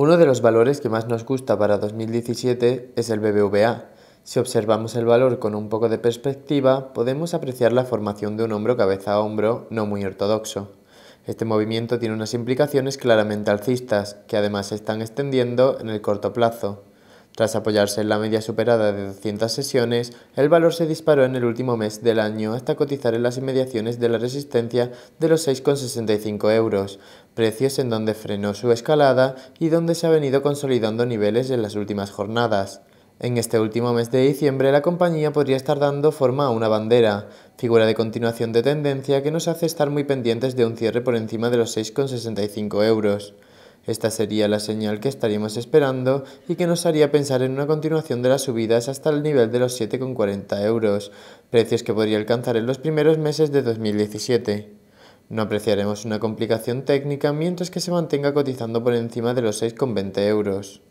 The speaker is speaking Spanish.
Uno de los valores que más nos gusta para 2017 es el BBVA. Si observamos el valor con un poco de perspectiva, podemos apreciar la formación de un hombro cabeza a hombro no muy ortodoxo. Este movimiento tiene unas implicaciones claramente alcistas, que además se están extendiendo en el corto plazo. Tras apoyarse en la media superada de 200 sesiones, el valor se disparó en el último mes del año hasta cotizar en las inmediaciones de la resistencia de los 6,65 euros, precios en donde frenó su escalada y donde se ha venido consolidando niveles en las últimas jornadas. En este último mes de diciembre la compañía podría estar dando forma a una bandera, figura de continuación de tendencia que nos hace estar muy pendientes de un cierre por encima de los 6,65 euros. Esta sería la señal que estaríamos esperando y que nos haría pensar en una continuación de las subidas hasta el nivel de los 7,40 euros, precios que podría alcanzar en los primeros meses de 2017. No apreciaremos una complicación técnica mientras que se mantenga cotizando por encima de los 6,20 euros.